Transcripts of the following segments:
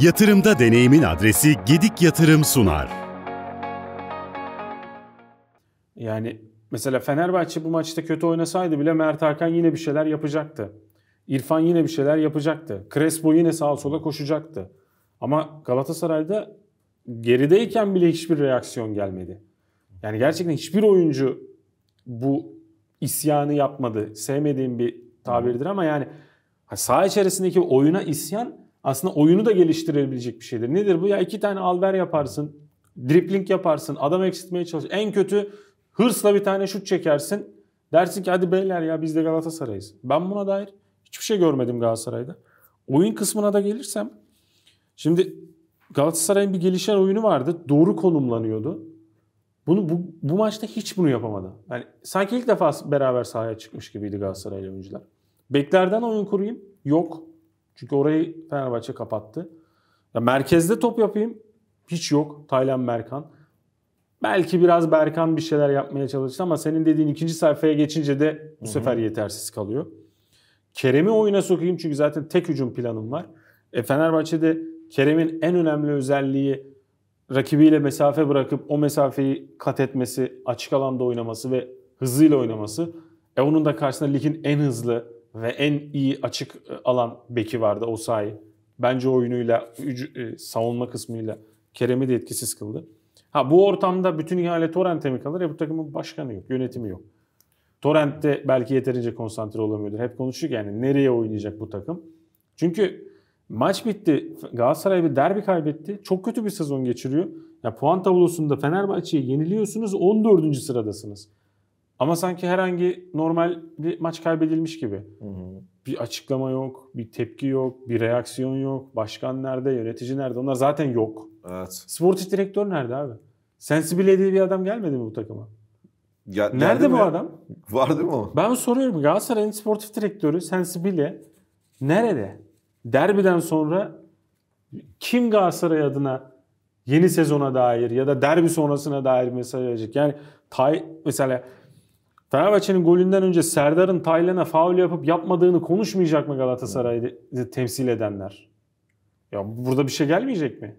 Yatırımda deneyimin adresi Gedik Yatırım sunar. Yani mesela Fenerbahçe bu maçta kötü oynasaydı bile Mert Hakan yine bir şeyler yapacaktı. İrfan yine bir şeyler yapacaktı. Crespo yine sağa sola koşacaktı. Ama Galatasaray'da gerideyken bile hiçbir reaksiyon gelmedi. Yani gerçekten hiçbir oyuncu bu isyanı yapmadı. Sevmediğim bir tabirdir ama yani saha içerisindeki oyuna isyan aslında oyunu da geliştirebilecek bir şeydir. Nedir bu? Ya iki tane alber yaparsın, dripling yaparsın, adam eksiltmeye çalış. En kötü hırsla bir tane şut çekersin. Dersin ki hadi beyler ya biz de Galatasaray'ız. Ben buna dair hiçbir şey görmedim Galatasaray'da. Oyun kısmına da gelirsem şimdi Galatasaray'ın bir gelişen oyunu vardı. Doğru konumlanıyordu. Bunu bu, bu maçta hiç bunu yapamadı. Yani sanki ilk defa beraber sahaya çıkmış gibiydi Galatasaraylı oyuncular. Beklerden oyun kurayım. Yok. Çünkü orayı Fenerbahçe kapattı. Ya merkezde top yapayım. Hiç yok. Taylan Berkan. Belki biraz Berkan bir şeyler yapmaya çalıştı ama senin dediğin ikinci sayfaya geçince de bu sefer yetersiz kalıyor. Kerem'i oyuna sokayım çünkü zaten tek hücum planım var. E Fenerbahçe'de Kerem'in en önemli özelliği rakibiyle mesafe bırakıp o mesafeyi kat etmesi, açık alanda oynaması ve hızıyla oynaması. E onun da karşısında ligin en hızlı, ve en iyi açık e, alan beki vardı Osayi. Bence oyunuyla, e, savunma kısmıyla Kerem'i de etkisiz kıldı. Ha bu ortamda bütün ihale Torrent'e mi kalır? Ya bu takımın başkanı yok, yönetimi yok. Torrent de belki yeterince konsantre olamıyordur. Hep konuşuyor yani nereye oynayacak bu takım? Çünkü maç bitti. Galatasaray bir derbi kaybetti. Çok kötü bir sezon geçiriyor. Ya puan tablosunda Fenerbahçe'yi yeniliyorsunuz 14. sıradasınız. Ama sanki herhangi normal bir maç kaybedilmiş gibi. Hı hı. Bir açıklama yok, bir tepki yok, bir reaksiyon yok. Başkan nerede, yönetici nerede? Onlar zaten yok. Evet. Sportif direktör nerede abi? Sensibilya diye bir adam gelmedi mi bu takıma? Ya, nerede bu ya? adam? değil mi o? Ben soruyorum Galatasaray'ın sportif direktörü Sensibilya nerede? Derbiden sonra kim Galatasaray adına yeni sezona dair ya da derbi sonrasına dair mesaj verecek? Yani tay mesela Fenerbahçe'nin golünden önce Serdar'ın Taylan'a faul yapıp yapmadığını konuşmayacak mı Galatasaray'ı temsil edenler? Ya burada bir şey gelmeyecek mi?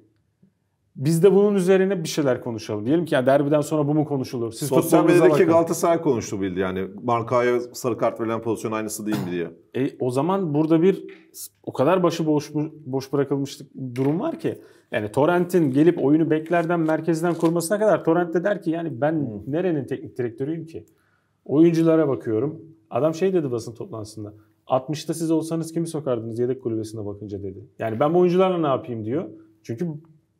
Biz de bunun üzerine bir şeyler konuşalım. Diyelim ki yani derbiden sonra bu mu konuşulur? Siz Sosyal medyadaki Galatasaray konuştu bildi yani. Markaya sarı kart verilen pozisyon aynısı değil mi diye. e, o zaman burada bir o kadar başı boş, boş bırakılmışlık durum var ki. Yani Torrent'in gelip oyunu beklerden merkezden kurmasına kadar Torrent de der ki yani ben hmm. nerenin teknik direktörüyüm ki? Oyunculara bakıyorum. Adam şey dedi basın toplantısında. 60'ta siz olsanız kimi sokardınız yedek kulübesine bakınca dedi. Yani ben bu oyuncularla ne yapayım diyor. Çünkü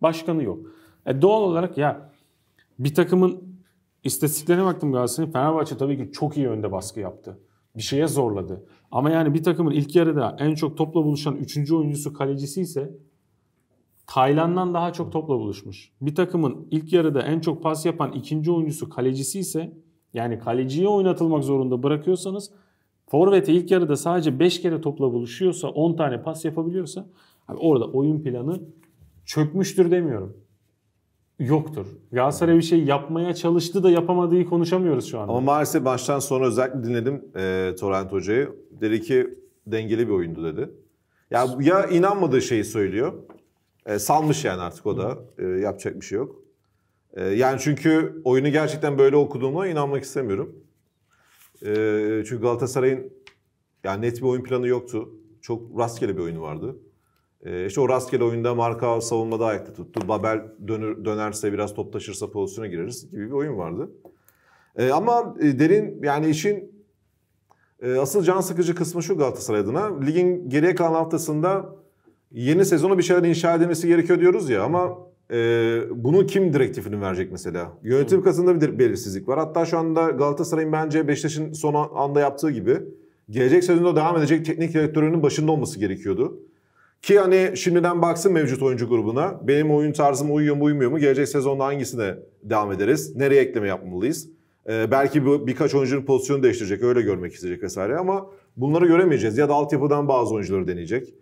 başkanı yok. E doğal olarak ya bir takımın istatistiklerine baktım Galatasaray'ın. Fenerbahçe tabii ki çok iyi önde baskı yaptı. Bir şeye zorladı. Ama yani bir takımın ilk yarıda en çok topla buluşan 3. oyuncusu kalecisi ise Taylan'dan daha çok topla buluşmuş. Bir takımın ilk yarıda en çok pas yapan ikinci oyuncusu kalecisi ise yani kaleciye oynatılmak zorunda bırakıyorsanız forvete ilk yarıda sadece 5 kere topla buluşuyorsa 10 tane pas yapabiliyorsa abi orada oyun planı çökmüştür demiyorum. Yoktur. Galatasaray bir şey yapmaya çalıştı da yapamadığı konuşamıyoruz şu anda. Ama maalesef baştan sonra özellikle dinledim e, Torrent Hoca'yı. Dedi ki dengeli bir oyundu dedi. Ya, ya inanmadığı şeyi söylüyor. E, salmış yani artık o da. E, yapacak bir şey yok. Ee, yani çünkü oyunu gerçekten böyle okuduğuma inanmak istemiyorum. Ee, çünkü Galatasaray'ın yani net bir oyun planı yoktu. Çok rastgele bir oyunu vardı. Ee, işte o rastgele oyunda marka savunmada ayakta tuttu. Babel dönür, dönerse biraz top taşırsa pozisyona gireriz gibi bir oyun vardı. ama e, derin yani işin e, asıl can sıkıcı kısmı şu Galatasaray adına. Ligin geriye kalan haftasında yeni sezonu bir şeyler inşa edilmesi gerekiyor diyoruz ya ama ee, bunun kim direktifini verecek mesela? Yönetim katında bir belirsizlik var. Hatta şu anda Galatasaray'ın bence Beşiktaş'ın son anda yaptığı gibi gelecek sezonda devam edecek teknik direktörünün başında olması gerekiyordu. Ki hani şimdiden baksın mevcut oyuncu grubuna. Benim oyun tarzım uyuyor mu uymuyor mu? Gelecek sezonda hangisine devam ederiz? Nereye ekleme yapmalıyız? Ee, belki bu birkaç oyuncunun pozisyonu değiştirecek, öyle görmek isteyecek vesaire ama bunları göremeyeceğiz. Ya da altyapıdan bazı oyuncuları deneyecek.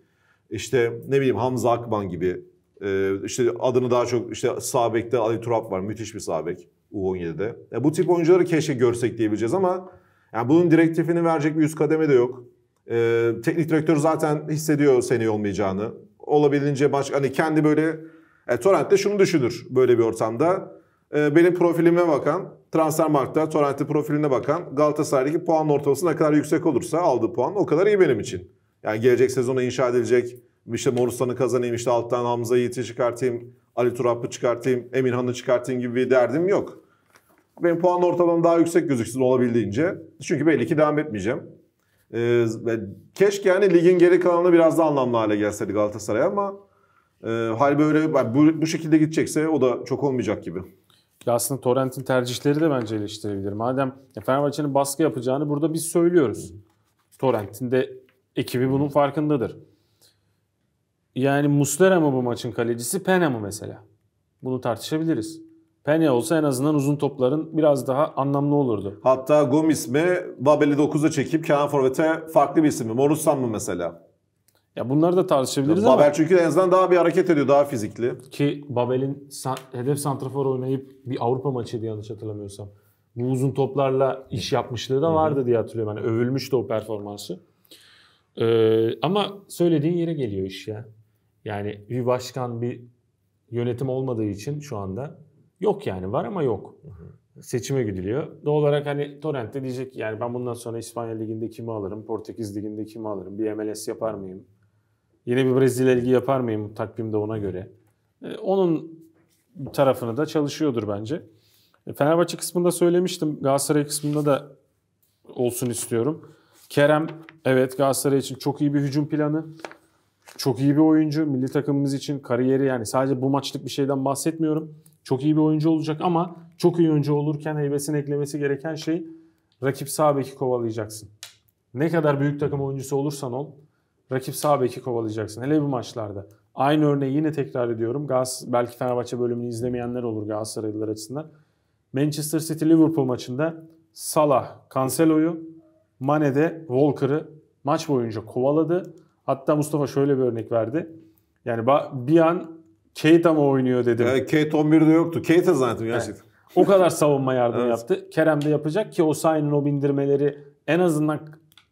İşte ne bileyim Hamza Akban gibi ee, işte adını daha çok işte Sabek'te Ali Turap var. Müthiş bir Sabek U17'de. Ya bu tip oyuncuları keşke görsek diyebileceğiz ama yani bunun direktifini verecek bir üst kademe de yok. Ee, teknik direktör zaten hissediyor seni olmayacağını. Olabildiğince başka hani kendi böyle e, Torrent'te şunu düşünür böyle bir ortamda. E, benim profilime bakan, Transfermarkt'ta Torrent'in profiline bakan Galatasaray'daki puan ortalaması ne kadar yüksek olursa aldığı puan o kadar iyi benim için. Yani gelecek sezona inşa edilecek işte Morusan'ı kazanayım işte alttan Hamza Yiğit'i çıkartayım, Ali Turap'ı çıkartayım, Emirhan'ı çıkartayım gibi bir derdim yok. Benim puan ortalamam daha yüksek gözüksün olabildiğince. Çünkü belli ki devam etmeyeceğim. Ee, keşke yani ligin geri kalanını biraz daha anlamlı hale gelseydi Galatasaray ama e, hal böyle bu, bu şekilde gidecekse o da çok olmayacak gibi. Ki aslında Torrent'in tercihleri de bence eleştirilebilir. Madem Fenerbahçe'nin baskı yapacağını burada biz söylüyoruz. Torrent'in de ekibi bunun farkındadır. Yani Muslera mı bu maçın kalecisi, Pena mı mesela? Bunu tartışabiliriz. Pena olsa en azından uzun topların biraz daha anlamlı olurdu. Hatta Gomis mi Babel'i 9'a çekip Kenan Forvet'e farklı bir isim mi? Morussan mı mesela? Ya bunları da tartışabiliriz Babel ama... çünkü en azından daha bir hareket ediyor, daha fizikli. Ki Babel'in hedef santrafor oynayıp bir Avrupa maçıydı yanlış hatırlamıyorsam. Bu uzun toplarla iş yapmışlığı da vardı diye hatırlıyorum. Yani övülmüştü o performansı. Ee, ama söylediğin yere geliyor iş ya. Yani bir başkan bir yönetim olmadığı için şu anda yok yani var ama yok. Seçime gidiliyor. Doğal olarak hani Torrent de diyecek yani ben bundan sonra İspanya Ligi'nde kimi alırım, Portekiz Ligi'nde kimi alırım, bir MLS yapar mıyım? Yine bir Brezilya Ligi yapar mıyım takvimde ona göre? E, onun tarafını da çalışıyordur bence. E, Fenerbahçe kısmında söylemiştim. Galatasaray kısmında da olsun istiyorum. Kerem evet Galatasaray için çok iyi bir hücum planı. Çok iyi bir oyuncu. Milli takımımız için kariyeri yani sadece bu maçlık bir şeyden bahsetmiyorum. Çok iyi bir oyuncu olacak ama çok iyi oyuncu olurken heybesine eklemesi gereken şey rakip sağ beki kovalayacaksın. Ne kadar büyük takım oyuncusu olursan ol rakip sağ beki kovalayacaksın. Hele bu maçlarda. Aynı örneği yine tekrar ediyorum. Gaz belki Fenerbahçe bölümünü izlemeyenler olur Galatasaraylılar açısından. Manchester City Liverpool maçında Salah Cancelo'yu, Mane de Walker'ı maç boyunca kovaladı. Hatta Mustafa şöyle bir örnek verdi. Yani bir an Keita mı oynuyor dedim. Yani Kate 11'de yoktu. Keita zannettim gerçekten. Yani. O kadar savunma yardımı evet. yaptı. Kerem de yapacak ki o sayının o bindirmeleri en azından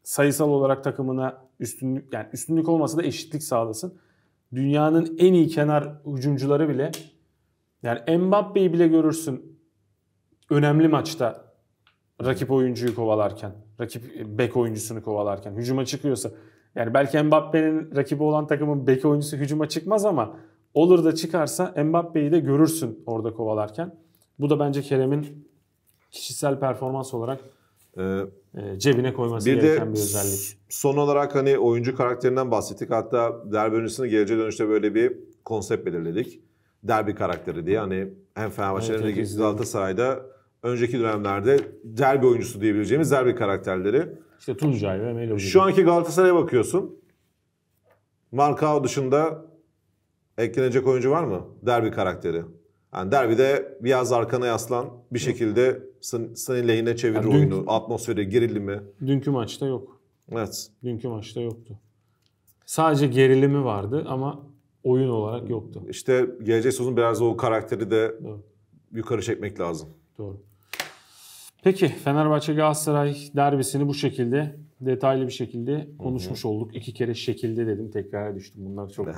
sayısal olarak takımına üstünlük yani üstünlük olmasa da eşitlik sağlasın. Dünyanın en iyi kenar hücumcuları bile yani Mbappe'yi bile görürsün önemli maçta rakip oyuncuyu kovalarken, rakip e, bek oyuncusunu kovalarken hücuma çıkıyorsa yani belki Mbappe'nin rakibi olan takımın beki oyuncusu hücuma çıkmaz ama olur da çıkarsa Mbappe'yi de görürsün orada kovalarken. Bu da bence Kerem'in kişisel performans olarak ee, e, cebine koyması bir gereken bir özellik. Son olarak hani oyuncu karakterinden bahsettik. Hatta derbi öncesinde geleceğe dönüşte böyle bir konsept belirledik. Derbi karakteri diye hani hem Fenerbahçe'nin evet, evet, Galatasaray'da önceki dönemlerde derbi oyuncusu diyebileceğimiz derbi karakterleri. İşte Tuncay ve Melo gibi. Şu anki Galatasaray'a bakıyorsun. Markao dışında eklenecek oyuncu var mı? Derbi karakteri. Yani derbide biraz arkana yaslan bir şekilde senin lehine çevir yani oyunu. atmosferi, gerilimi. Dünkü maçta yok. Evet. Dünkü maçta yoktu. Sadece gerilimi vardı ama oyun olarak yoktu. İşte gelecek sezon biraz o karakteri de Doğru. yukarı çekmek lazım. Doğru. Peki Fenerbahçe Galatasaray derbisini bu şekilde detaylı bir şekilde konuşmuş olduk. İki kere şekilde dedim tekrar düştüm. Bunlar çok e,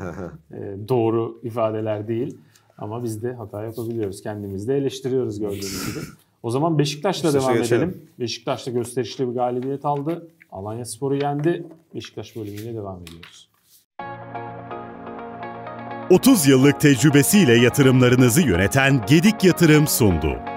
doğru ifadeler değil. Ama biz de hata yapabiliyoruz. Kendimizi de eleştiriyoruz gördüğünüz gibi. O zaman Beşiktaş'la devam edelim. Beşiktaş'ta gösterişli bir galibiyet aldı. Alanya Sporu yendi. Beşiktaş bölümüne devam ediyoruz. 30 yıllık tecrübesiyle yatırımlarınızı yöneten Gedik Yatırım sundu.